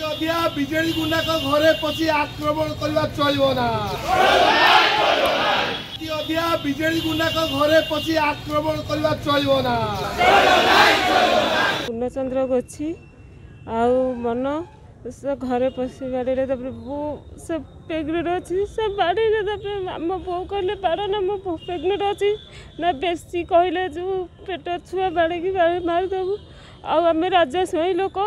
ଅଧ୍ୟା BJD ଗୁଣ୍ଡାକ ଘରେ ପଶି ଆକ୍ରମଣ କରିବା ଚଳିବ ନା ଅଧ୍ୟା ବିଜେଡି ଗୁଣ୍ଡାକ ଘରେ ପଶି ଆକ୍ରମଣ କରିବା ଚଳିବ ନା ପୂର୍ଣ୍ଣଚନ୍ଦ୍ର ଗୋଛି ଆଉ ମନ ସେ ଘରେ ପଶି ବାଡ଼ିରେ ତାପରେ ବୋଉ ସେ ପ୍ରେଗନେଣ୍ଟ ଅଛି ସେ ବାଡ଼ିରେ ତାପରେ ଆମ ବୋଉ କହିଲେ ପାର ନା ମୋ ବୋଉ ପ୍ରେଗନେଣ୍ଟ ଅଛି ନା ବେଶୀ କହିଲେ ଯେଉଁ ପେଟ ଛୁଆ ବାଡ଼ିକି ମାରିଦେବୁ ଆଉ ଆମେ ରାଜା ସ୍ୱାଇଁ ଲୋକ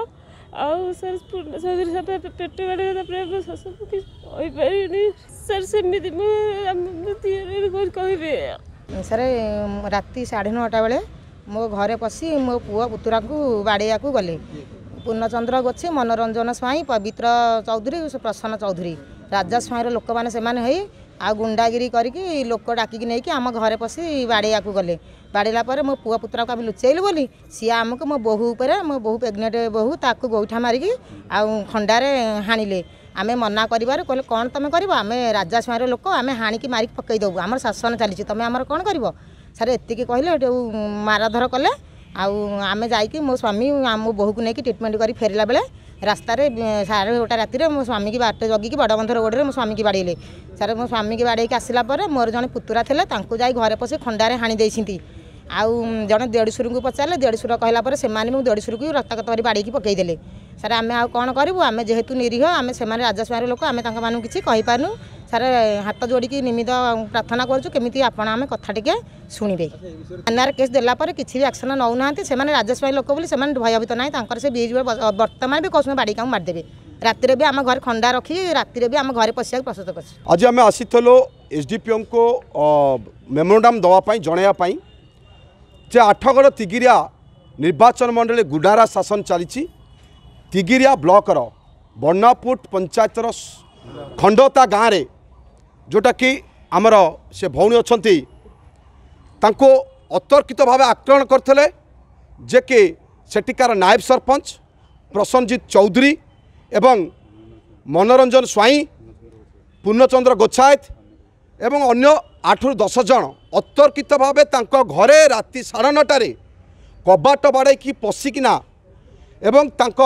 ଆଉ ସାର୍ ପେଟ ଗାଡ଼ି ତା'ପରେ ଆମେ ଶାଶୁକୁ କିଛି କହିପାରିବିନି ସାର୍ ସେମିତି ମୁଁ ଆମେ କହିବେ ସାର୍ ରାତି ସାଢ଼େ ନଅଟା ବେଳେ ମୋ ଘରେ ପଶି ମୋ ପୁଅ ପୁତୁରାଙ୍କୁ ବାଡ଼େଇବାକୁ ଗଲେ ପୂର୍ଣ୍ଣଚନ୍ଦ୍ର ଗୋଛି ମନୋରଞ୍ଜନ ସ୍ୱାଇଁ ପବିତ୍ର ଚୌଧୁରୀ ପ୍ରସନ୍ନ ଚୌଧୁରୀ ରାଜା ସ୍ୱାଇଁର ଲୋକମାନେ ସେମାନେ ହୋଇ ଆଉ ଗୁଣ୍ଡାଗିରି କରିକି ଲୋକ ଡାକିକି ନେଇକି ଆମ ଘରେ ପଶି ବାଡ଼େଇବାକୁ ଗଲେ ବାଡ଼େଇଲା ପରେ ମୋ ପୁଅ ପୁତୁରାକୁ ଆମେ ଲୁଚେଇଲୁ ବୋଲି ସିଏ ଆମକୁ ମୋ ବୋହୂ ଉପରେ ମୋ ବୋହୂ ପ୍ରେଗନେଣ୍ଟ ବୋହୂ ତାକୁ ଗୋଇଠା ମାରିକି ଆଉ ଖଣ୍ଡାରେ ହାଣିଲେ ଆମେ ମନା କରିବାରୁ କହିଲେ କ'ଣ ତୁମେ କରିବ ଆମେ ରାଜା ସ୍ୱାଇଁର ଲୋକ ଆମେ ହାଣିକି ମାରିକି ପକେଇ ଦେବୁ ଆମର ଶାସନ ଚାଲିଛି ତୁମେ ଆମର କ'ଣ କରିବ ସାର୍ ଏତିକି କହିଲେ ହେଠୁ ମାରଧର କଲେ ଆଉ ଆମେ ଯାଇକି ମୋ ସ୍ୱାମୀ ଆମ ବୋହୂକୁ ନେଇକି ଟ୍ରିଟମେଣ୍ଟ କରି ଫେରିଲା ବେଳେ ରାସ୍ତାରେ ସାଢ଼େ ଗୋଟେ ରାତିରେ ମୋ ସ୍ୱାମୀକି ବାଟ ଜଗିକି ବଡ଼ବନ୍ଧ ରୋଡ଼ରେ ମୋ ସ୍ୱାମୀକି ବାଡ଼େଇଲେ ସାର୍ ମୋ ସ୍ୱାମୀକି ବାଡ଼େଇକି ଆସିଲା ପରେ ମୋର ଜଣେ ପୁତୁରା ଥିଲେ ତାଙ୍କୁ ଯାଇ ଘରେ ପଶି ଖଣ୍ଡାରେ ହାଣି ଦେଇଛନ୍ତି ଆଉ ଜଣେ ଦେଢ଼ଶୁରଙ୍କୁ ପଚାରିଲେ ଦେଢ଼ଶୁର କହିଲା ପରେ ସେମାନେ ମୁଁ ଦେଢ଼ଶୁରକୁ ରକ୍ତାକ୍ତ କରି ବାଡ଼େଇକି ପକାଇଦେଲେ ସାର୍ ଆମେ ଆଉ କ'ଣ କରିବୁ ଆମେ ଯେହେତୁ ନିରୀହ ଆମେ ସେମାନେ ରାଜସ୍ୱାର ଲୋକ ଆମେ ତାଙ୍କମାନଙ୍କୁ କିଛି କହିପାରୁନୁ ସାର୍ ହାତ ଯୋଡ଼ିକି ନିମିତ୍ତ ପ୍ରାର୍ଥନା କରୁଛୁ କେମିତି ଆପଣ ଆମେ କଥା ଟିକେ ଶୁଣିବେ ଥାନାରେ କେସ୍ ଦେଲା ପରେ କିଛି ବି ଆକ୍ସନ୍ ନେଉନାହାନ୍ତି ସେମାନେ ରାଜସ୍ୱାରୀ ଲୋକ ବୋଲି ସେମାନେ ଭୟଭୀତ ନାହିଁ ତାଙ୍କର ସେ ବିଜ୍ ବର୍ତ୍ତମାନ ବି କହୁଛନ୍ତି ବାଡ଼ିକି ଆମକୁ ମାରିଦେବେ ରାତିରେ ବି ଆମ ଘରେ ଖଣ୍ଡା ରଖି ରାତିରେ ବି ଆମ ଘରେ ପଶିବାକୁ ପ୍ରସ୍ତୁତ କରିଛୁ ଆଜି ଆମେ ଆସିଥିଲୁ ପିଓଙ୍କୁ ମେମୋରାଣ୍ଡମ୍ ଦେବା ପାଇଁ ଜଣାଇବା ପାଇଁ ଯେ ଆଠଗଡ଼ ତିଗିରିଆ ନିର୍ବାଚନ ମଣ୍ଡଳୀ ଗୁଡ଼ାରା ଶାସନ ଚାଲିଛି ତିଗିରିଆ ବ୍ଲକର ବର୍ଣ୍ଣାପୁଟ ପଞ୍ଚାୟତର ଖଣ୍ଡତା ଗାଁରେ ଯେଉଁଟାକି ଆମର ସେ ଭଉଣୀ ଅଛନ୍ତି ତାଙ୍କୁ ଅତର୍କିତ ଭାବେ ଆକ୍ରମଣ କରିଥିଲେ ଯେ କି ସେଠିକାର ନାୟବ ସରପଞ୍ଚ ପ୍ରସନ୍ନଜିତ ଚୌଧୁରୀ ଏବଂ ମନୋରଞ୍ଜନ ସ୍ୱାଇଁ ପୂର୍ଣ୍ଣଚନ୍ଦ୍ର ଗୋଛାୟତ ଏବଂ ଅନ୍ୟ ଆଠରୁ ଦଶ ଜଣ ଅତର୍କିତ ଭାବେ ତାଙ୍କ ଘରେ ରାତି ସାଢ଼େ ନଅଟାରେ କବାଟ ବାଡ଼େଇକି ପଶିକିନା ଏବଂ ତାଙ୍କ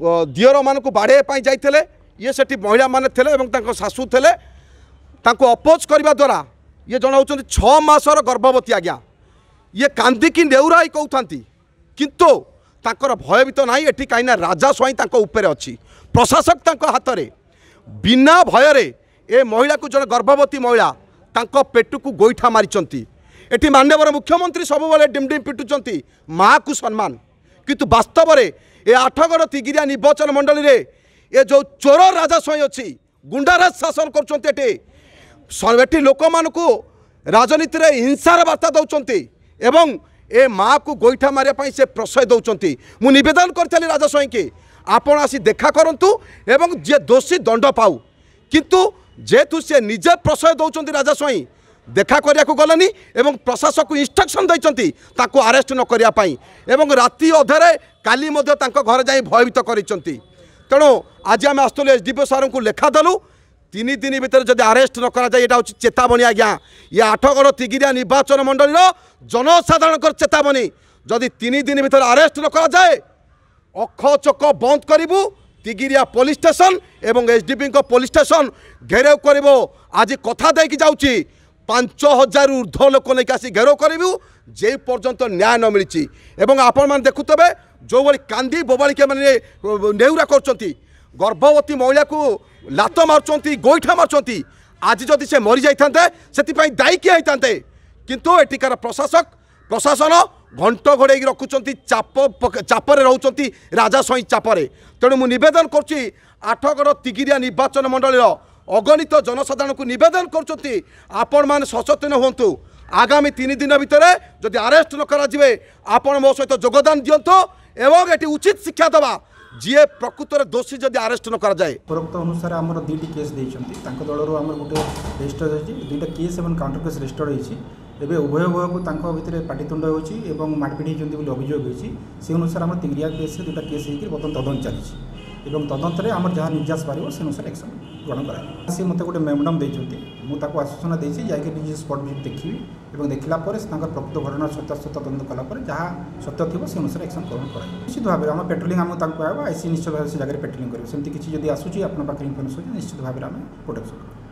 ଦିଅରମାନଙ୍କୁ ବାଡ଼େଇବା ପାଇଁ ଯାଇଥିଲେ ଇଏ ସେଠି ମହିଳାମାନେ ଥିଲେ ଏବଂ ତାଙ୍କ ଶାଶୁ ଥିଲେ ତାଙ୍କୁ ଅପୋଜ୍ କରିବା ଦ୍ୱାରା ଇଏ ଜଣାଉଛନ୍ତି ଛଅ ମାସର ଗର୍ଭବତୀ ଆଜ୍ଞା ଇଏ କାନ୍ଦିକି ନେଉରାଇ କହୁଥାନ୍ତି କିନ୍ତୁ ତାଙ୍କର ଭୟଭୀତ ନାହିଁ ଏଠି କାହିଁକିନା ରାଜା ସ୍ୱାଇଁ ତାଙ୍କ ଉପରେ ଅଛି ପ୍ରଶାସକ ତାଙ୍କ ହାତରେ ବିନା ଭୟରେ ଏ ମହିଳାକୁ ଜଣେ ଗର୍ଭବତୀ ମହିଳା ତାଙ୍କ ପେଟକୁ ଗୋଇଠା ମାରିଛନ୍ତି ଏଠି ମାନ୍ୟବର ମୁଖ୍ୟମନ୍ତ୍ରୀ ସବୁବେଳେ ଡିମ୍ ଡିମ୍ ପିଟୁଛନ୍ତି ମାଆକୁ ସମ୍ମାନ କିନ୍ତୁ ବାସ୍ତବରେ ଏ ଆଠଗଡ଼ ତିଗିରିଆ ନିର୍ବାଚନ ମଣ୍ଡଳୀରେ ଏ ଯେଉଁ ଚୋର ରାଜାସ୍ୱାଇଁ ଅଛି ଗୁଣ୍ଡାରାଜ ଶାସନ କରୁଛନ୍ତି ଏଠି ଏଠି ଲୋକମାନଙ୍କୁ ରାଜନୀତିରେ ହିଂସାର ବାର୍ତ୍ତା ଦେଉଛନ୍ତି ଏବଂ ଏ ମାଆକୁ ଗୋଇଠା ମାରିବା ପାଇଁ ସେ ପ୍ରଶୟ ଦେଉଛନ୍ତି ମୁଁ ନିବେଦନ କରିଥିଲି ରାଜାସ୍ୱାଇଁକି ଆପଣ ଆସି ଦେଖା କରନ୍ତୁ ଏବଂ ଯିଏ ଦୋଷୀ ଦଣ୍ଡ ପାଉ କିନ୍ତୁ ଯେହେତୁ ସେ ନିଜେ ପ୍ରଶୟ ଦେଉଛନ୍ତି ରାଜାସ୍ୱାଇଁ দেখা করা গলেনি এবং প্রশাসক ইনস্ট্রকশন দিয়েছেন তাকে আরেস্ট নকরা এবং রাতে অধারে কালি মধ্যে তাঁর ঘরে যাই ভয়ভীত করেছেন তেমন আজ আমি আসলু এসডিপিও সারু লেখা দেলু তিন দিন ভিতরে যদি আরেস্ট নকরা যায় এটা হচ্ছে চেতাবনী আজ্ঞা ইয়ে আঠগড় তিগিরিয়া নির্বাচন মন্ডলীর জনসাধারণ চেতাবনী যদি তিন দিন ভিতরে আরেস্ট নকরা যায় অক্ষ চক বন্ধ করবু তিগিরিয়া পুলিশ স্টেশন এবং এসডিপি পুলিশ স্টেশন ঘেরাও করব আজ কথা দিয়ে যাচ্ছি ପାଞ୍ଚ ହଜାରରୁ ଉର୍ଦ୍ଧ୍ୱ ଲୋକଙ୍କୁ ଆସି ଘେରାଉ କରିବୁ ଯେ ପର୍ଯ୍ୟନ୍ତ ନ୍ୟାୟ ନ ମିଳିଛି ଏବଂ ଆପଣମାନେ ଦେଖୁଥିବେ ଯେଉଁଭଳି କାନ୍ଦି ବୋବାଳିକା ମାନେ ନେହୁରା କରୁଛନ୍ତି ଗର୍ଭବତୀ ମହିଳାକୁ ଲାତ ମାରୁଛନ୍ତି ଗୋଇଠା ମାରୁଛନ୍ତି ଆଜି ଯଦି ସେ ମରିଯାଇଥାନ୍ତେ ସେଥିପାଇଁ ଦାୟୀ କିଏ ହେଇଥାନ୍ତେ କିନ୍ତୁ ଏଠିକାର ପ୍ରଶାସକ ପ୍ରଶାସନ ଘଣ୍ଟ ଘୋଡ଼େଇକି ରଖୁଛନ୍ତି ଚାପ ଚାପରେ ରହୁଛନ୍ତି ରାଜା ସ୍ୱାଇଁ ଚାପରେ ତେଣୁ ମୁଁ ନିବେଦନ କରୁଛି ଆଠଗଡ଼ ତିଗିରିଆ ନିର୍ବାଚନ ମଣ୍ଡଳୀର অগণিত জনসাধারণকে নিবেদন করছেন আপন মানে সচেতন হুম আগামী তিন দিন ভিতরে যদি আরেস্ট ন করা আপন মো সহ যোগদান দিও এবং এটি উচিত শিক্ষা দেওয়া যিয়ে প্রকৃতরে দোষী যদি আরেস্ট ন করা যায় উপরোক্ত অনুসারে আমার দুইটি কেস দিয়েছেন তাঁর দলর আমার গোটে রেজিস্টার হয়েছে দুইটা কেস এবং কাউন্টার কেস রেজিস্টার হয়েছে এবে উভয় উভয় তাঁর ভিতরে পাটিতুণ্ড হয়েছে এবং মারপিট হয়েছেন বলে অভিযোগ হয়েছে সেই অনুসারে আমার তিগিয়া কেসে দুটা কেস হয়েছে বর্তমান তদন্ত চালিয়েছে ଏବଂ ତଦନ୍ତରେ ଆମର ଯାହା ନିର୍ଯାସ ପାରିବ ସେ ଅନୁସାରେ ଆକ୍ସନ୍ ଗ୍ରହଣ କରାଯିବ ସେ ମୋତେ ଗୋଟେ ମେମୋଡ଼ମ୍ ଦେଇଛନ୍ତି ମୁଁ ତାକୁ ଆଶ୍ୱାସନା ଦେଇଛି ଯାଇକି ନିଜେ ସ୍ପଟ୍ ଭିଜିଟ୍ ଦେଖିବି ଏବଂ ଦେଖିଲା ପରେ ସେ ତାଙ୍କର ପ୍ରକୃତ ଘଟଣା ସତ୍ୟାସତ୍ୟ ତଦନ୍ତ କଲା ପରେ ଯାହା ସତ୍ୟ ଥିବ ସେ ଅନୁସାରେ ଆକ୍ସନ୍ ଗ୍ରହଣ କରାଯିବ ନିଶ୍ଚିତ ଭାବରେ ଆମ ପେଟ୍ରୋଲିଂ ଆମକୁ ତାଙ୍କୁ କୁହାହେବ ଆଇ ସି ନିଶ୍ଚିତ ଭାବରେ ସେ ଜାଗାରେ ପେଟ୍ରୋଲିଂ କରିବ ସେମିତି କିଛି ଯଦି ଆସୁଛି ଆପଣଙ୍କ ପାଖରେ ଇନଫର୍ମେସନ୍ ନିଶ୍ଚିତ ଭାବରେ ଆମେ ପ୍ରୋଟେକ୍ସନ୍ କରିବୁ